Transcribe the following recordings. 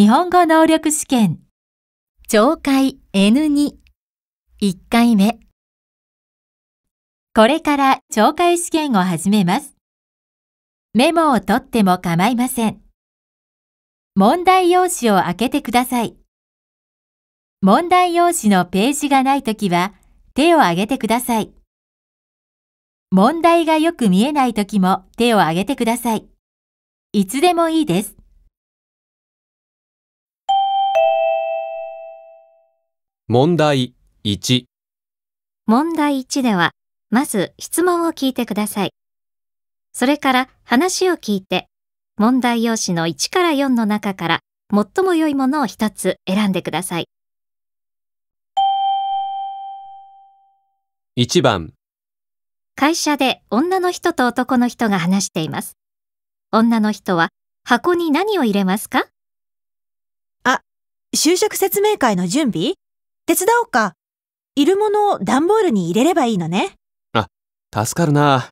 日本語能力試験懲戒 N21 回目これから懲戒試験を始めますメモを取っても構いません問題用紙を開けてください問題用紙のページがないときは手を挙げてください問題がよく見えないときも手を挙げてくださいいつでもいいです問題1問題1では、まず質問を聞いてください。それから話を聞いて、問題用紙の1から4の中から最も良いものを1つ選んでください。1番会社で女の人と男の人が話しています。女の人は箱に何を入れますかあ、就職説明会の準備手伝おうか。いるものを段ボールに入れればいいのね。あ、助かるな。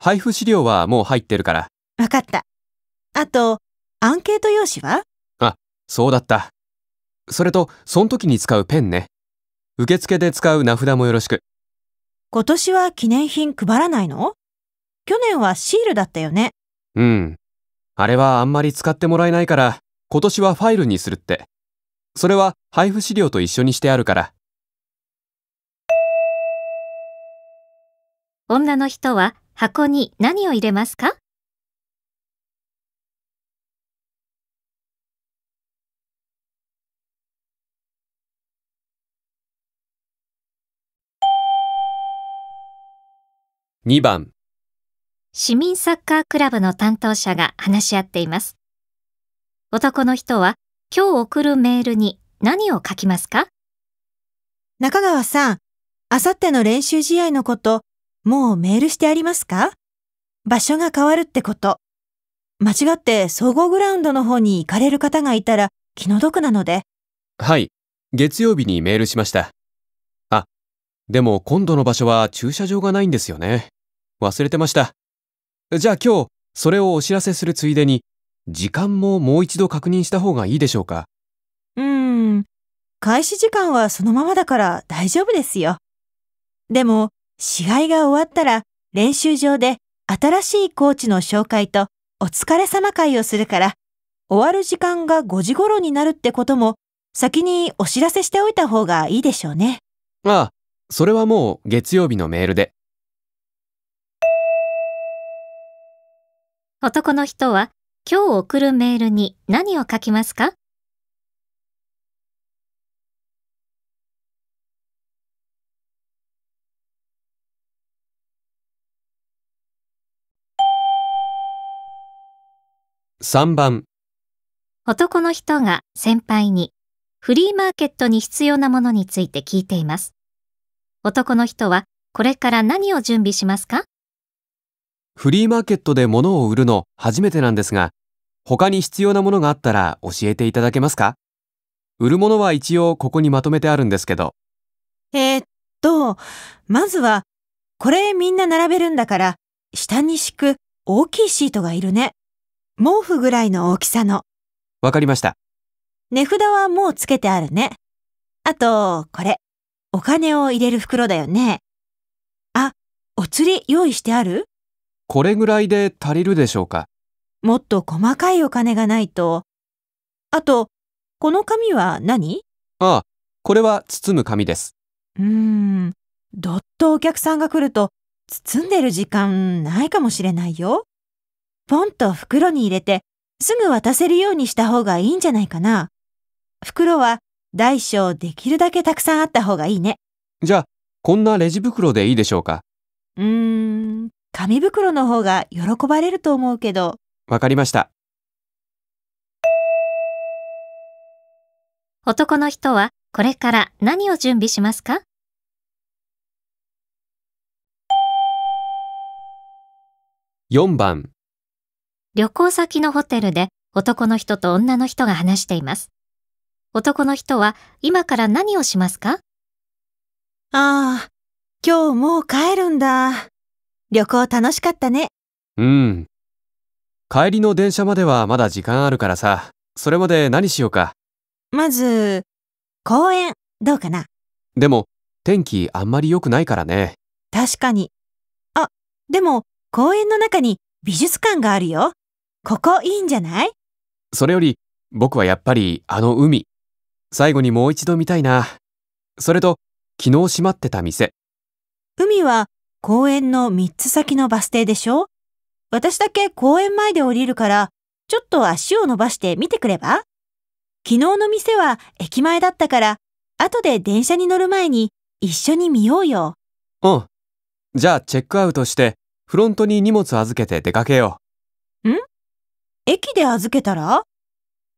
配布資料はもう入ってるから。わかった。あと、アンケート用紙はあ、そうだった。それと、その時に使うペンね。受付で使う名札もよろしく。今年は記念品配らないの去年はシールだったよね。うん。あれはあんまり使ってもらえないから、今年はファイルにするって。それは配布資料と一緒にしてあるから女の人は箱に何を入れますか2番市民サッカークラブの担当者が話し合っています男の人は今日送るメールに何を書きますか中川さん、あさっての練習試合のこと、もうメールしてありますか場所が変わるってこと。間違って総合グラウンドの方に行かれる方がいたら気の毒なので。はい、月曜日にメールしました。あ、でも今度の場所は駐車場がないんですよね。忘れてました。じゃあ今日、それをお知らせするついでに、時間ももう一度確認した方がいいでしょうかうーん。開始時間はそのままだから大丈夫ですよ。でも、試合が終わったら練習場で新しいコーチの紹介とお疲れ様会をするから、終わる時間が5時頃になるってことも先にお知らせしておいた方がいいでしょうね。ああ、それはもう月曜日のメールで。男の人は今日送るメールに何を書きますか3番男の人が先輩にフリーマーケットに必要なものについて聞いています男の人はこれから何を準備しますかフリーマーケットで物を売るの初めてなんですが他に必要なものがあったら教えていただけますか売るものは一応ここにまとめてあるんですけど。えー、っと、まずは、これみんな並べるんだから、下に敷く大きいシートがいるね。毛布ぐらいの大きさの。わかりました。値札はもうつけてあるね。あと、これ。お金を入れる袋だよね。あ、お釣り用意してあるこれぐらいで足りるでしょうかもっと細かいお金がないと。あと、この紙は何ああ、これは包む紙です。うーん、どっとお客さんが来ると、包んでる時間ないかもしれないよ。ポンと袋に入れて、すぐ渡せるようにした方がいいんじゃないかな。袋は大小できるだけたくさんあった方がいいね。じゃあ、こんなレジ袋でいいでしょうか。うーん、紙袋の方が喜ばれると思うけど。わかりました。男の人はこれから何を準備しますか4番旅行先のホテルで男の人と女の人が話しています。男の人は今から何をしますかああ、今日もう帰るんだ。旅行楽しかったね。うん、帰りの電車まではまだ時間あるからさ、それまで何しようか。まず、公園、どうかな。でも、天気あんまり良くないからね。確かに。あ、でも、公園の中に美術館があるよ。ここいいんじゃないそれより、僕はやっぱりあの海。最後にもう一度見たいな。それと、昨日閉まってた店。海は公園の3つ先のバス停でしょ私だけ公園前で降りるから、ちょっと足を伸ばして見てくれば昨日の店は駅前だったから、後で電車に乗る前に一緒に見ようよ。うん。じゃあチェックアウトして、フロントに荷物預けて出かけよう。ん駅で預けたら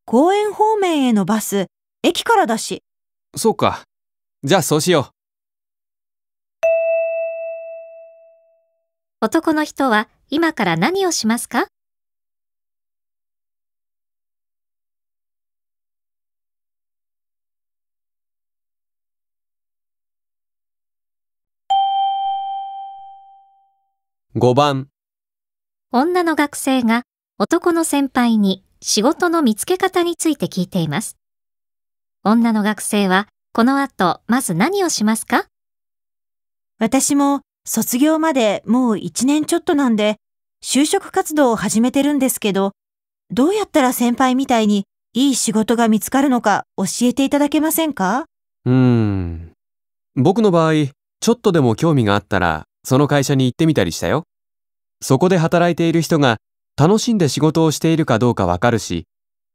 公園方面へのバス、駅からだし。そうか。じゃあそうしよう。男の人は今から何をしますか5番女の学生が男の先輩に仕事の見つけ方について聞いています。女の学生はこの後まず何をしますか私も卒業までもう1年ちょっとなんで、就職活動を始めてるんですけど、どうやったら先輩みたいにいい仕事が見つかるのか教えていただけませんかうーん。僕の場合、ちょっとでも興味があったら、その会社に行ってみたりしたよ。そこで働いている人が楽しんで仕事をしているかどうかわかるし、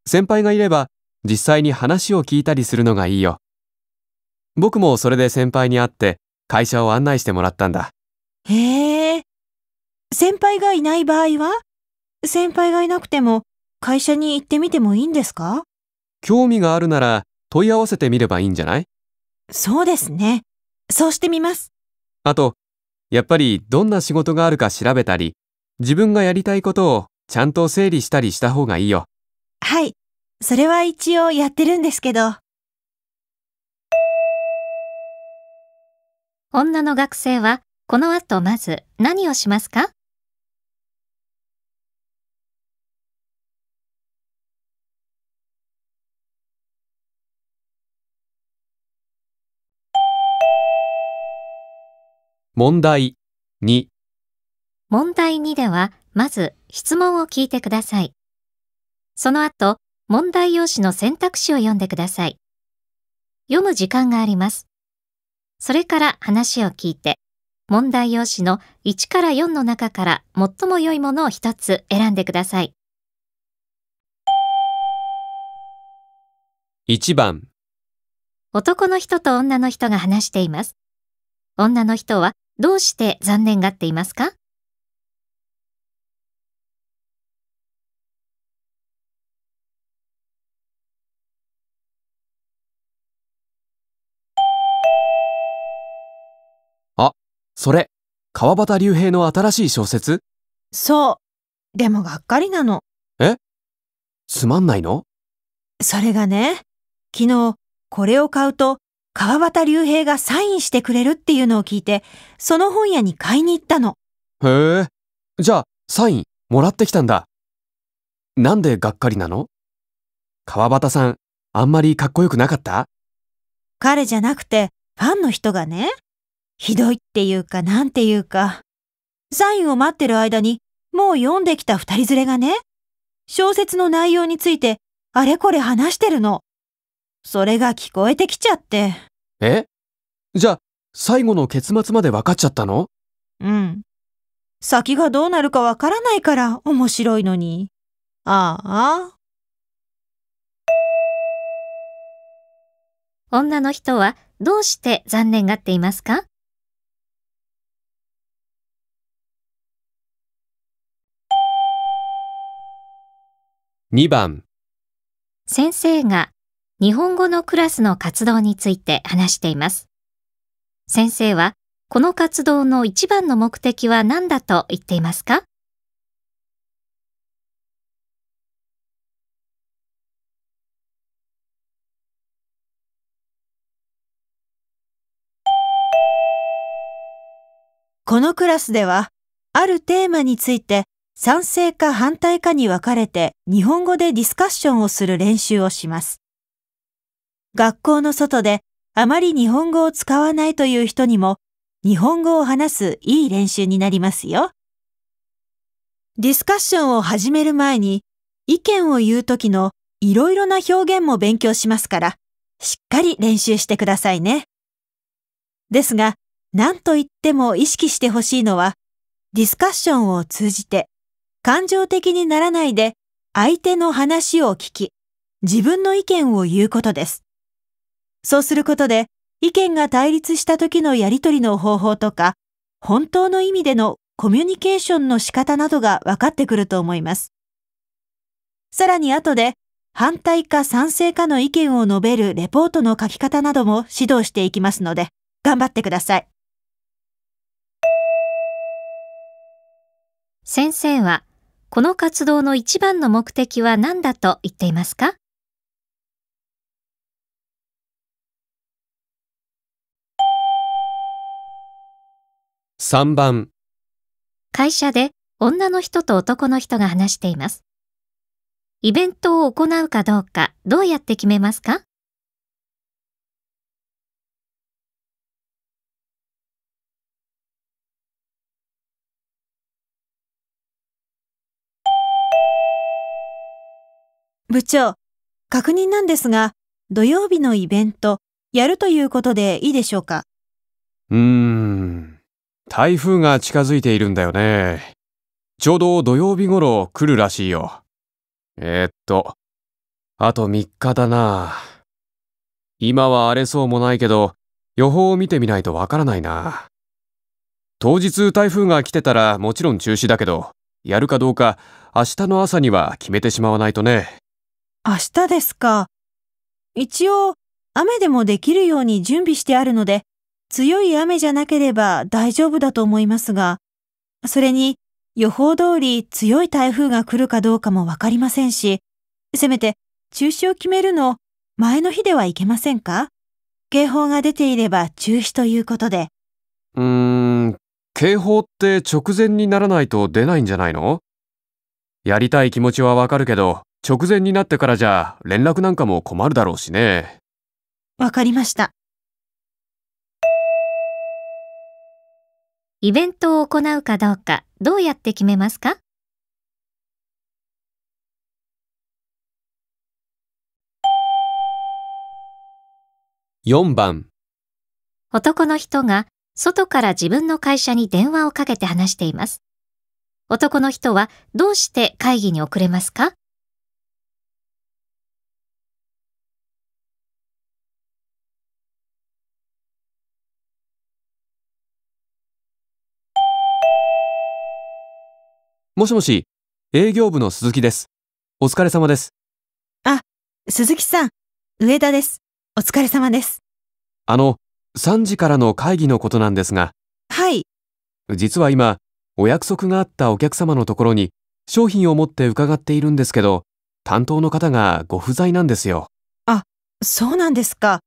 先輩がいれば実際に話を聞いたりするのがいいよ。僕もそれで先輩に会って会社を案内してもらったんだ。へえ。先輩がいない場合は先輩がいなくても会社に行ってみてもいいんですか興味があるなら問い合わせてみればいいんじゃないそうですね。そうしてみます。あと、やっぱりどんな仕事があるか調べたり、自分がやりたいことをちゃんと整理したりした方がいいよ。はい。それは一応やってるんですけど。女の学生はこの後まず何をしますか問題2問題2ではまず質問を聞いてください。その後問題用紙の選択肢を読んでください。読む時間があります。それから話を聞いて問題用紙の1から4の中から最も良いものを1つ選んでください。1番男の人と女の人が話しています。女の人はどうして残念がっていますかそれ、川端竜平の新しい小説そう。でもがっかりなの。えつまんないのそれがね、昨日、これを買うと、川端竜平がサインしてくれるっていうのを聞いて、その本屋に買いに行ったの。へえ。じゃあ、サイン、もらってきたんだ。なんでがっかりなの川端さん、あんまりかっこよくなかった彼じゃなくて、ファンの人がね、ひどいっていうかなんていうか。サインを待ってる間にもう読んできた二人連れがね、小説の内容についてあれこれ話してるの。それが聞こえてきちゃって。えじゃあ最後の結末まで分かっちゃったのうん。先がどうなるか分からないから面白いのに。ああ。女の人はどうして残念がっていますか2番先生が日本語のクラスの活動について話しています。先生はこの活動の一番の目的は何だと言っていますかこのクラスではあるテーマについて賛成か反対かに分かれて日本語でディスカッションをする練習をします。学校の外であまり日本語を使わないという人にも日本語を話すいい練習になりますよ。ディスカッションを始める前に意見を言う時のいろいろな表現も勉強しますから、しっかり練習してくださいね。ですが、何と言っても意識してほしいのは、ディスカッションを通じて感情的にならないで相手の話を聞き、自分の意見を言うことです。そうすることで、意見が対立した時のやりとりの方法とか、本当の意味でのコミュニケーションの仕方などが分かってくると思います。さらに後で、反対か賛成かの意見を述べるレポートの書き方なども指導していきますので、頑張ってください。先生は、この活動の一番の目的は何だと言っていますか3番会社で女の人と男の人が話していますイベントを行うかどうかどうやって決めますか部長、確認なんですが、土曜日のイベント、やるということでいいでしょうかうーん、台風が近づいているんだよね。ちょうど土曜日頃来るらしいよ。えー、っと、あと3日だな。今は荒れそうもないけど、予報を見てみないとわからないな。当日台風が来てたらもちろん中止だけど、やるかどうか明日の朝には決めてしまわないとね。明日ですか。一応、雨でもできるように準備してあるので、強い雨じゃなければ大丈夫だと思いますが、それに予報通り強い台風が来るかどうかもわかりませんし、せめて中止を決めるの前の日ではいけませんか警報が出ていれば中止ということで。うーん、警報って直前にならないと出ないんじゃないのやりたい気持ちはわかるけど、直前になってからじゃ連絡なんかも困るだろうしね。わかりました。イベントを行うかどうかどうやって決めますか4番男の人が外から自分の会社に電話をかけて話しています。男の人はどうして会議に遅れますかもしもし、営業部の鈴木です。お疲れ様です。あ、鈴木さん、上田です。お疲れ様です。あの、3時からの会議のことなんですが。はい。実は今、お約束があったお客様のところに商品を持って伺っているんですけど、担当の方がご不在なんですよ。あ、そうなんですか。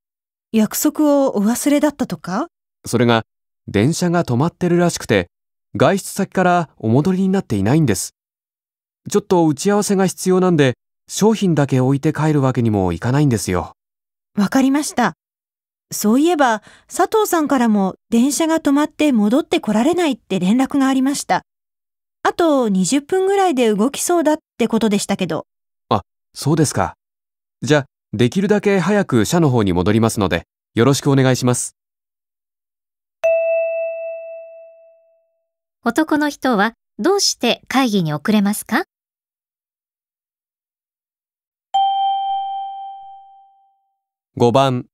約束をお忘れだったとかそれが、電車が止まってるらしくて、外出先からお戻りになっていないんです。ちょっと打ち合わせが必要なんで、商品だけ置いて帰るわけにもいかないんですよ。わかりました。そういえば、佐藤さんからも電車が止まって戻ってこられないって連絡がありました。あと20分ぐらいで動きそうだってことでしたけど。あ、そうですか。じゃあ、できるだけ早く社の方に戻りますので、よろしくお願いします。男の人はどうして会議に遅れますか5番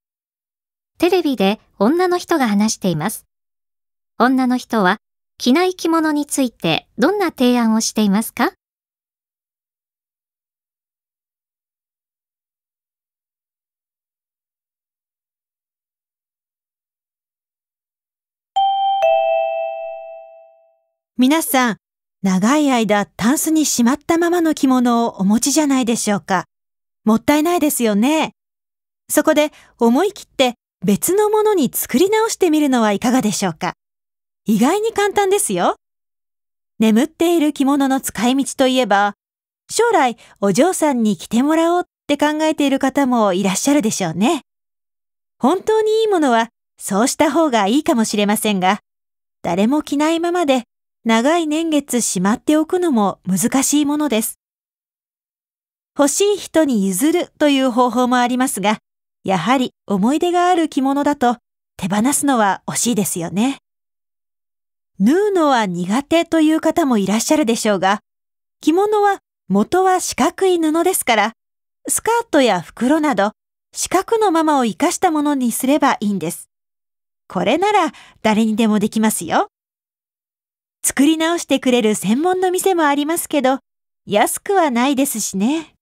テレビで女の人が話しています女の人は着ない着物についてどんな提案をしていますか皆さん、長い間タンスにしまったままの着物をお持ちじゃないでしょうか。もったいないですよね。そこで思い切って別のものに作り直してみるのはいかがでしょうか。意外に簡単ですよ。眠っている着物の使い道といえば、将来お嬢さんに着てもらおうって考えている方もいらっしゃるでしょうね。本当にいいものはそうした方がいいかもしれませんが、誰も着ないままで長い年月しまっておくのも難しいものです。欲しい人に譲るという方法もありますが、やはり思い出がある着物だと手放すのは惜しいですよね。縫うのは苦手という方もいらっしゃるでしょうが、着物は元は四角い布ですから、スカートや袋など四角のままを生かしたものにすればいいんです。これなら誰にでもできますよ。作り直してくれる専門の店もありますけど、安くはないですしね。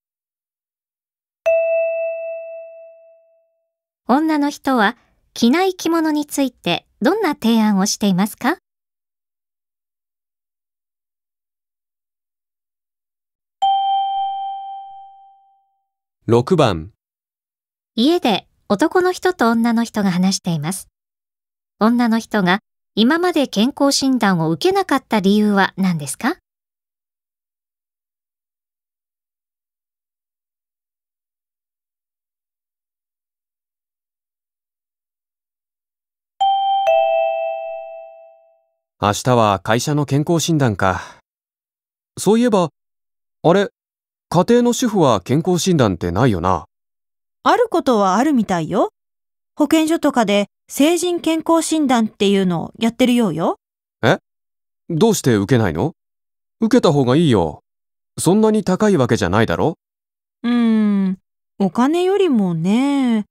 女の人は着ない着物についてどんな提案をしていますか6番家で男の人と女の人が話しています。女の人が今まで健康診断を受けなかった理由は何ですか明日は会社の健康診断か。そういえば、あれ、家庭の主婦は健康診断ってないよな。あることはあるみたいよ。保健所とかで成人健康診断っていうのをやってるようよ。えどうして受けないの受けた方がいいよ。そんなに高いわけじゃないだろうーん、お金よりもね。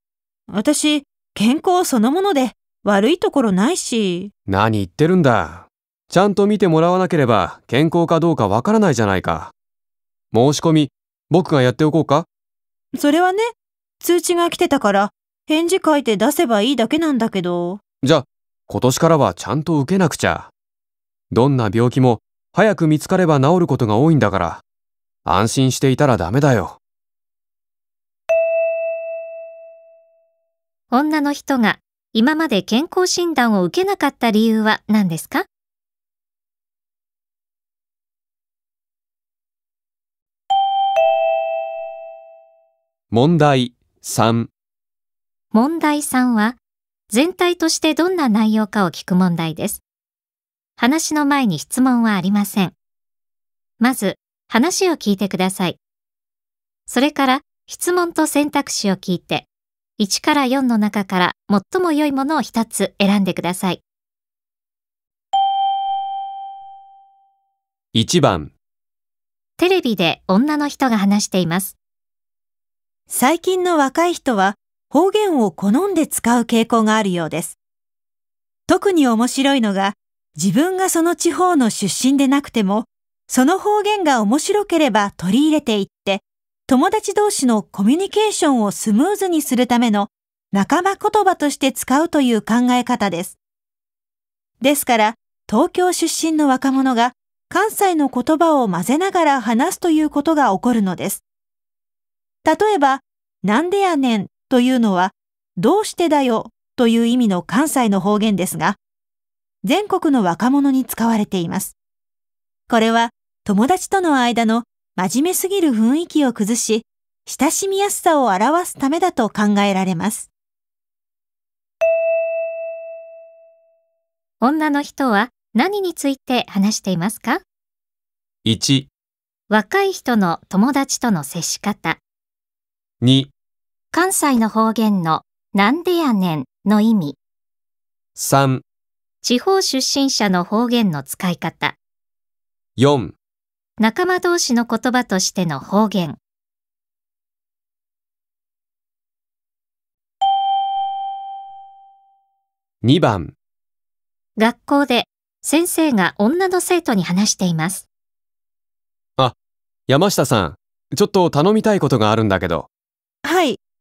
私、健康そのもので悪いところないし。何言ってるんだ。ちゃんと見てもらわなければ健康かどうかわからないじゃないか。申し込み、僕がやっておこうかそれはね、通知が来てたから返事書いて出せばいいだけなんだけど。じゃ、今年からはちゃんと受けなくちゃ。どんな病気も早く見つかれば治ることが多いんだから、安心していたらダメだよ。女の人が今まで健康診断を受けなかった理由は何ですか問題3問題3は、全体としてどんな内容かを聞く問題です。話の前に質問はありません。まず、話を聞いてください。それから、質問と選択肢を聞いて、1から4の中から最も良いものを1つ選んでください。1番、テレビで女の人が話しています。最近の若い人は方言を好んで使う傾向があるようです。特に面白いのが、自分がその地方の出身でなくても、その方言が面白ければ取り入れていって、友達同士のコミュニケーションをスムーズにするための仲間言葉として使うという考え方です。ですから、東京出身の若者が関西の言葉を混ぜながら話すということが起こるのです。例えば、なんでやねんというのは、どうしてだよという意味の関西の方言ですが、全国の若者に使われています。これは友達との間の真面目すぎる雰囲気を崩し、親しみやすさを表すためだと考えられます。女の人は何について話していますか ?1、若い人の友達との接し方。2、関西の方言のなんでやねんの意味。3、地方出身者の方言の使い方。4、仲間同士の言葉としての方言。2番、学校で先生が女の生徒に話しています。あ、山下さん、ちょっと頼みたいことがあるんだけど。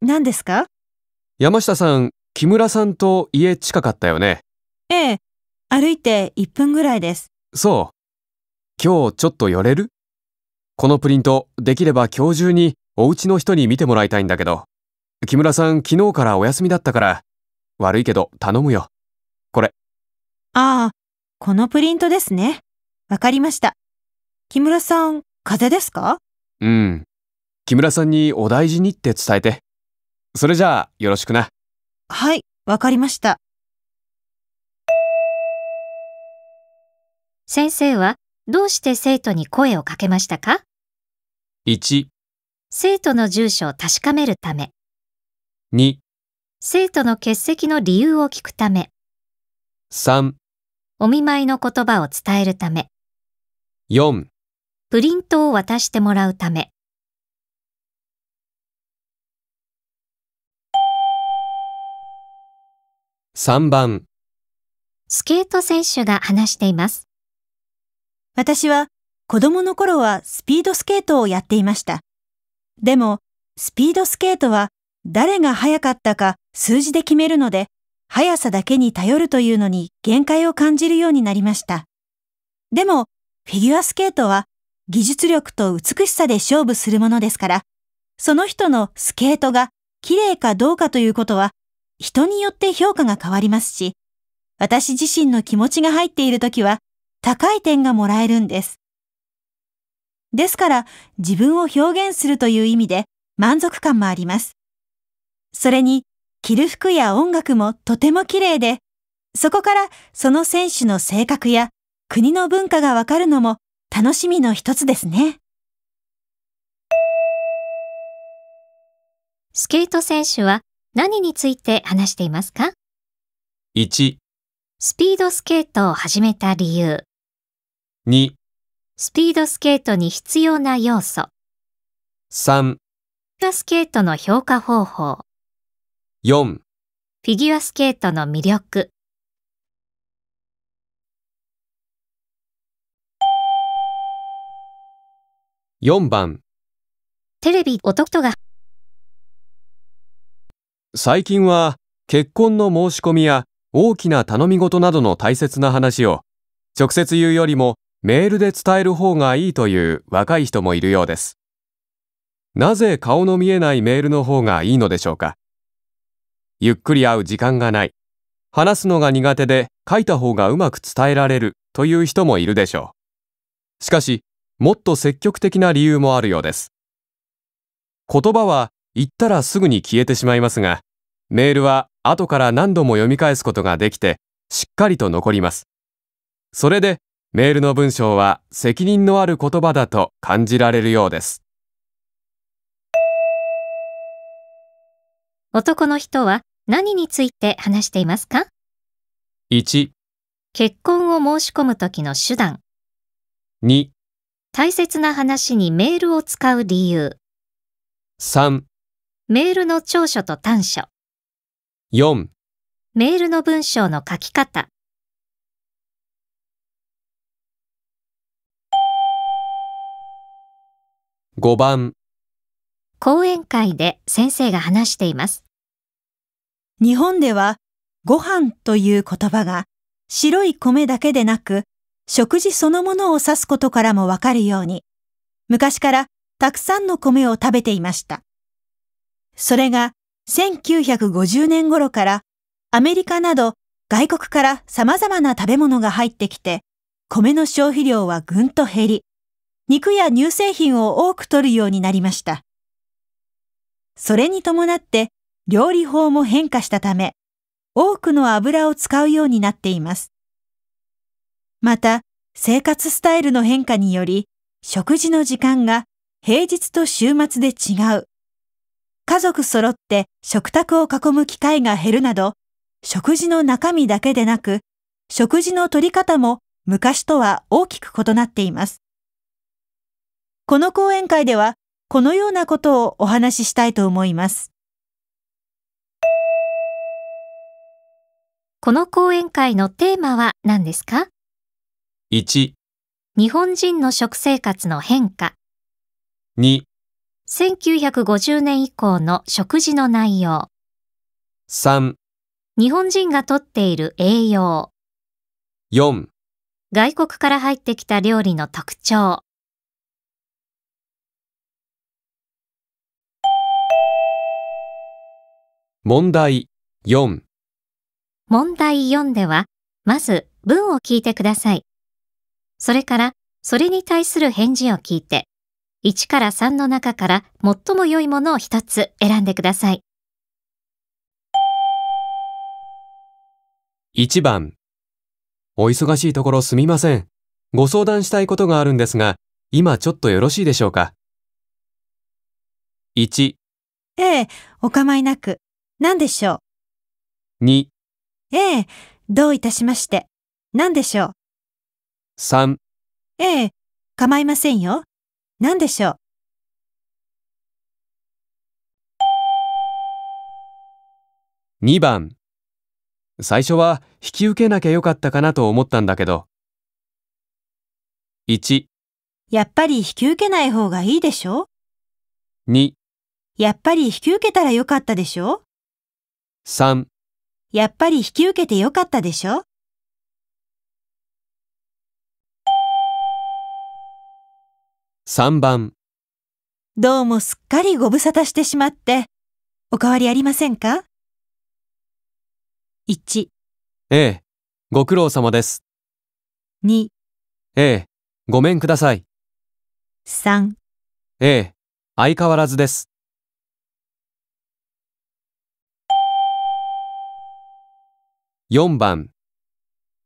何ですか山下さん、木村さんと家近かったよね。ええ、歩いて1分ぐらいです。そう。今日ちょっと寄れるこのプリント、できれば今日中にお家の人に見てもらいたいんだけど。木村さん、昨日からお休みだったから、悪いけど頼むよ。これ。ああ、このプリントですね。わかりました。木村さん、風邪ですかうん。木村さんにお大事にって伝えて。それじゃあよろしくな。はい、わかりました。先生はどうして生徒に声をかけましたか ?1 生徒の住所を確かめるため2生徒の欠席の理由を聞くため3お見舞いの言葉を伝えるため4プリントを渡してもらうため3番スケート選手が話しています。私は子供の頃はスピードスケートをやっていました。でもスピードスケートは誰が速かったか数字で決めるので速さだけに頼るというのに限界を感じるようになりました。でもフィギュアスケートは技術力と美しさで勝負するものですから、その人のスケートが綺麗かどうかということは人によって評価が変わりますし、私自身の気持ちが入っている時は高い点がもらえるんです。ですから自分を表現するという意味で満足感もあります。それに着る服や音楽もとても綺麗で、そこからその選手の性格や国の文化がわかるのも楽しみの一つですね。スケート選手は何について話していますか ?1、スピードスケートを始めた理由。2、スピードスケートに必要な要素。3、フィギュアスケートの評価方法。4、フィギュアスケートの魅力。4番テレビ男とが最近は結婚の申し込みや大きな頼み事などの大切な話を直接言うよりもメールで伝える方がいいという若い人もいるようです。なぜ顔の見えないメールの方がいいのでしょうかゆっくり会う時間がない。話すのが苦手で書いた方がうまく伝えられるという人もいるでしょう。しかし、もっと積極的な理由もあるようです。言葉は言ったらすぐに消えてしまいますが、メールは後から何度も読み返すことができて、しっかりと残ります。それで、メールの文章は責任のある言葉だと感じられるようです。男の人は何について話していますか ?1、結婚を申し込む時の手段。2、大切な話にメールを使う理由。3メールの長所と短所。4メールの文章の書き方。5番講演会で先生が話しています。日本ではご飯という言葉が白い米だけでなく食事そのものを指すことからもわかるように昔からたくさんの米を食べていました。それが1950年頃からアメリカなど外国から様々な食べ物が入ってきて、米の消費量はぐんと減り、肉や乳製品を多く取るようになりました。それに伴って料理法も変化したため、多くの油を使うようになっています。また、生活スタイルの変化により、食事の時間が平日と週末で違う家族揃って食卓を囲む機会が減るなど、食事の中身だけでなく、食事の取り方も昔とは大きく異なっています。この講演会では、このようなことをお話ししたいと思います。この講演会のテーマは何ですか ?1、日本人の食生活の変化。2、1950年以降の食事の内容。3、日本人がとっている栄養。4、外国から入ってきた料理の特徴。問題4。問題4では、まず文を聞いてください。それから、それに対する返事を聞いて、1から3の中から最も良いものを1つ選んでください。1番お忙しいところすみません。ご相談したいことがあるんですが、今ちょっとよろしいでしょうか。1ええ、お構いなく。何でしょう。2ええ、どういたしまして。何でしょう。3ええ、構いませんよ。何でしょう2番最初は引き受けなきゃよかったかなと思ったんだけど1やっぱり引き受けない方がいいでしょ2やっぱり引き受けたらよかったでしょ3やっぱり引き受けてよかったでしょ3番どうもすっかりご無沙汰してしまって、おかわりありませんか ?1、ええ、ご苦労様です。2、ええ、ごめんください。3、ええ、相変わらずです。4番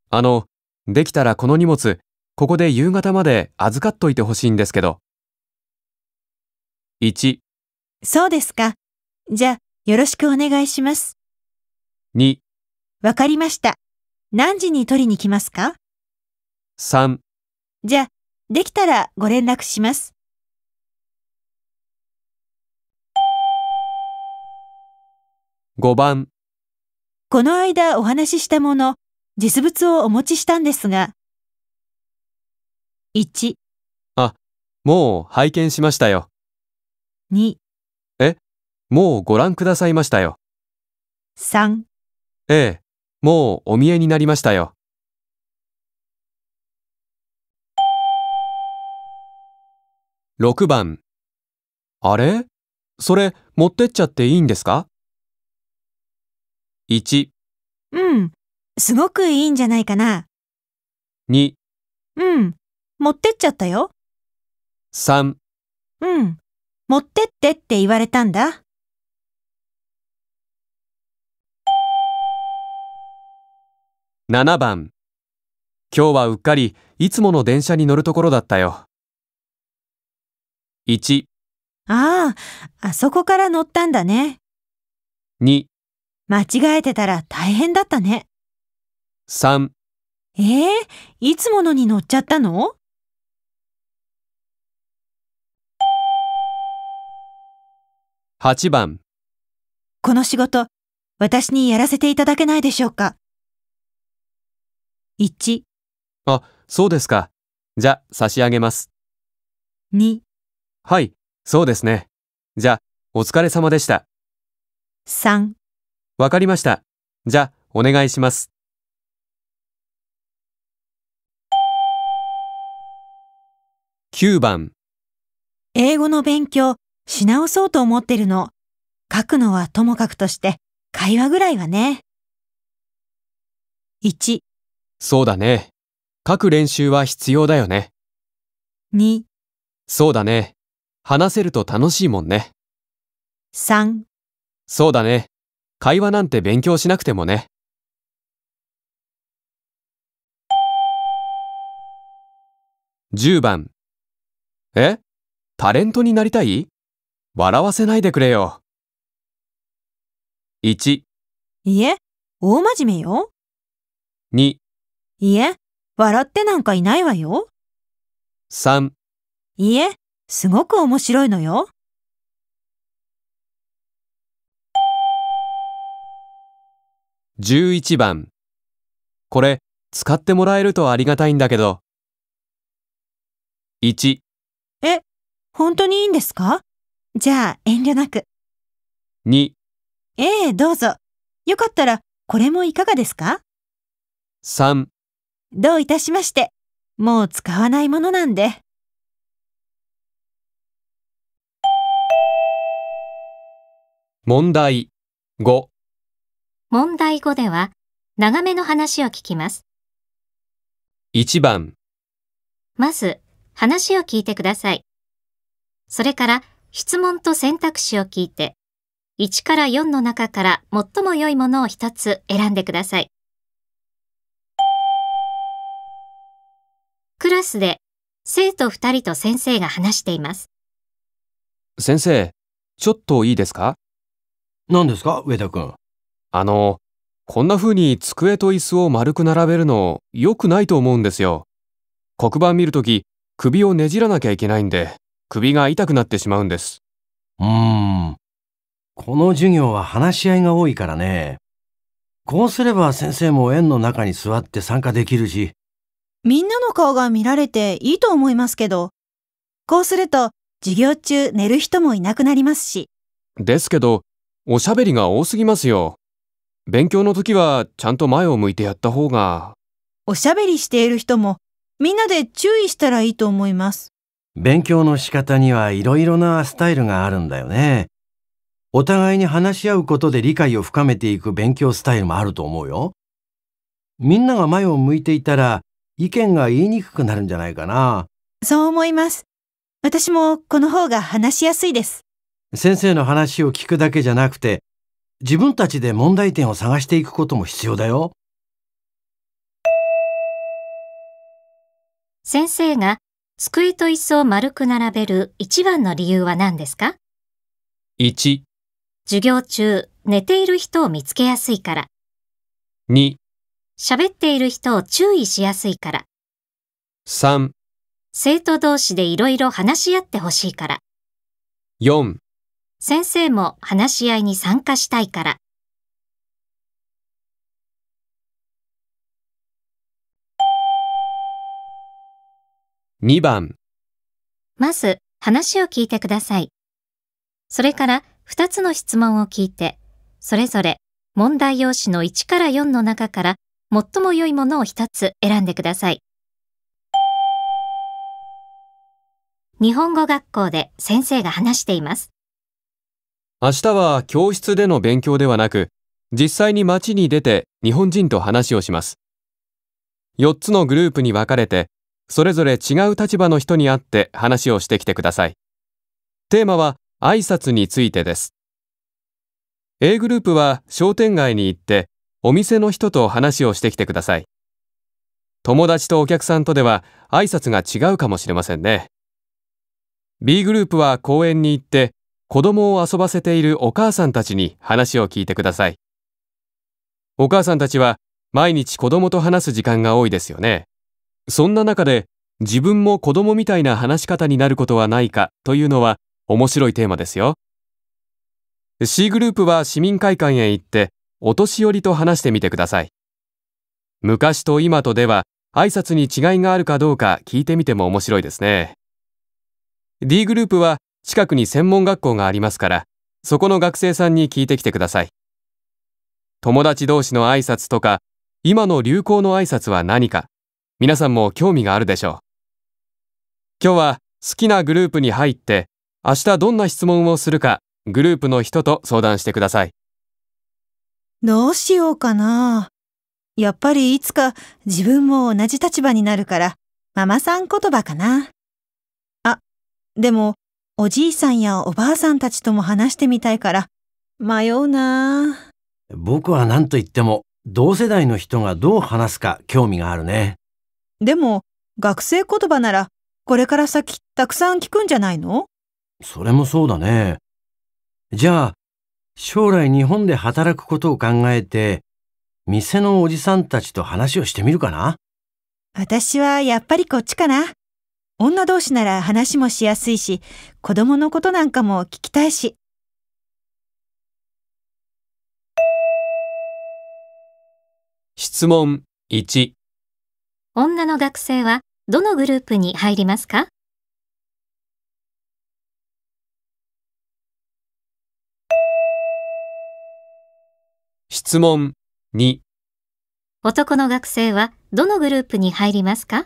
あの、できたらこの荷物、ここで夕方まで預かっといてほしいんですけど。1、そうですか。じゃあ、よろしくお願いします。2、わかりました。何時に取りに来ますか3、じゃあ、できたらご連絡します。5番、この間お話ししたもの、実物をお持ちしたんですが、1あ、もう拝見しましたよ。2え、もうご覧くださいましたよ。3ええ、もうお見えになりましたよ。6番あれそれ持ってっちゃっていいんですか ?1 うん、すごくいいんじゃないかな。2うん、持ってっちゃったよ。3うん、持ってってって言われたんだ。7番今日はうっかりいつもの電車に乗るところだったよ。1ああ、あそこから乗ったんだね。2間違えてたら大変だったね。3ええー、いつものに乗っちゃったの8番この仕事、私にやらせていただけないでしょうか。1、あ、そうですか。じゃ、差し上げます。2、はい、そうですね。じゃ、お疲れ様でした。3、わかりました。じゃ、お願いします。9番英語の勉強、し直そうと思ってるの。書くのはともかくとして、会話ぐらいはね。1、そうだね。書く練習は必要だよね。2、そうだね。話せると楽しいもんね。3、そうだね。会話なんて勉強しなくてもね。10番えタレントになりたい笑わせないでくれよ。1いえ、大真面目よ。2いえ、笑ってなんかいないわよ。3いえ、すごく面白いのよ。11番これ使ってもらえるとありがたいんだけど1え、本当にいいんですかじゃあ遠慮なく。2ええ、どうぞ。よかったらこれもいかがですか3どういたしまして。もう使わないものなんで。問題5問題5では長めの話を聞きます。1番まず話を聞いてください。それから質問と選択肢を聞いて、1から4の中から最も良いものを1つ選んでください。クラスで生徒2人と先生が話しています。先生、ちょっといいですか何ですか、上田くん。あの、こんな風に机と椅子を丸く並べるの良くないと思うんですよ。黒板見るとき、首をねじらなきゃいけないんで。首が痛くなってしまうんです。うーん。この授業は話し合いが多いからね。こうすれば先生も円の中に座って参加できるし。みんなの顔が見られていいと思いますけど、こうすると授業中寝る人もいなくなりますし。ですけど、おしゃべりが多すぎますよ。勉強の時はちゃんと前を向いてやった方が。おしゃべりしている人もみんなで注意したらいいと思います。勉強の仕方にはいろいろなスタイルがあるんだよね。お互いに話し合うことで理解を深めていく勉強スタイルもあると思うよ。みんなが前を向いていたら意見が言いにくくなるんじゃないかな。そう思います。私もこの方が話しやすいです。先生の話を聞くだけじゃなくて、自分たちで問題点を探していくことも必要だよ。先生が机と椅子を丸く並べる一番の理由は何ですか ?1、授業中、寝ている人を見つけやすいから。2、喋っている人を注意しやすいから。3、生徒同士でいろいろ話し合ってほしいから。4、先生も話し合いに参加したいから。2番、まず話を聞いてください。それから2つの質問を聞いて、それぞれ問題用紙の1から4の中から最も良いものを1つ選んでください。日本語学校で先生が話しています。明日は教室での勉強ではなく、実際に街に出て日本人と話をします。4つのグループに分かれて、それぞれ違う立場の人に会って話をしてきてください。テーマは挨拶についてです。A グループは商店街に行ってお店の人と話をしてきてください。友達とお客さんとでは挨拶が違うかもしれませんね。B グループは公園に行って子供を遊ばせているお母さんたちに話を聞いてください。お母さんたちは毎日子供と話す時間が多いですよね。そんな中で自分も子供みたいな話し方になることはないかというのは面白いテーマですよ。C グループは市民会館へ行ってお年寄りと話してみてください。昔と今とでは挨拶に違いがあるかどうか聞いてみても面白いですね。D グループは近くに専門学校がありますから、そこの学生さんに聞いてきてください。友達同士の挨拶とか、今の流行の挨拶は何か皆さんも興味があるでしょう。今日は好きなグループに入って、明日どんな質問をするか、グループの人と相談してください。どうしようかな。やっぱりいつか自分も同じ立場になるから、ママさん言葉かな。あ、でも、おじいさんやおばあさんたちとも話してみたいから、迷うな僕は何と言っても、同世代の人がどう話すか興味があるね。でも、学生言葉なら、これから先たくさん聞くんじゃないのそれもそうだね。じゃあ、将来日本で働くことを考えて、店のおじさんたちと話をしてみるかな私はやっぱりこっちかな。女同士なら話もしやすいし、子供のことなんかも聞きたいし。質問1女の学生はどのグループに入りますか質問2男の学生はどのグループに入りますか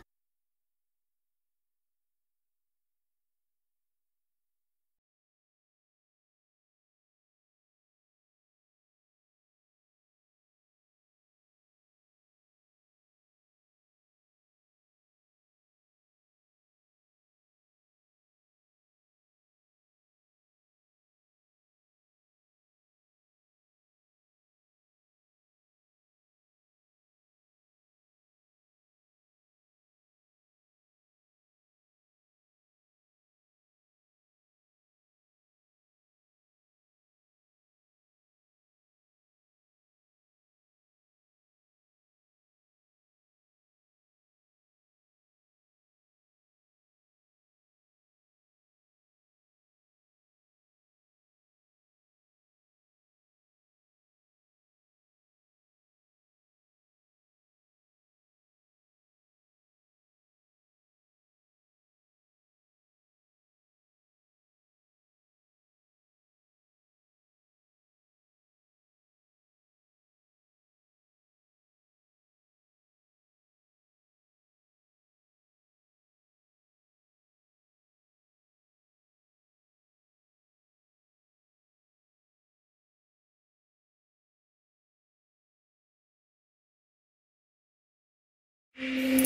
Yeah.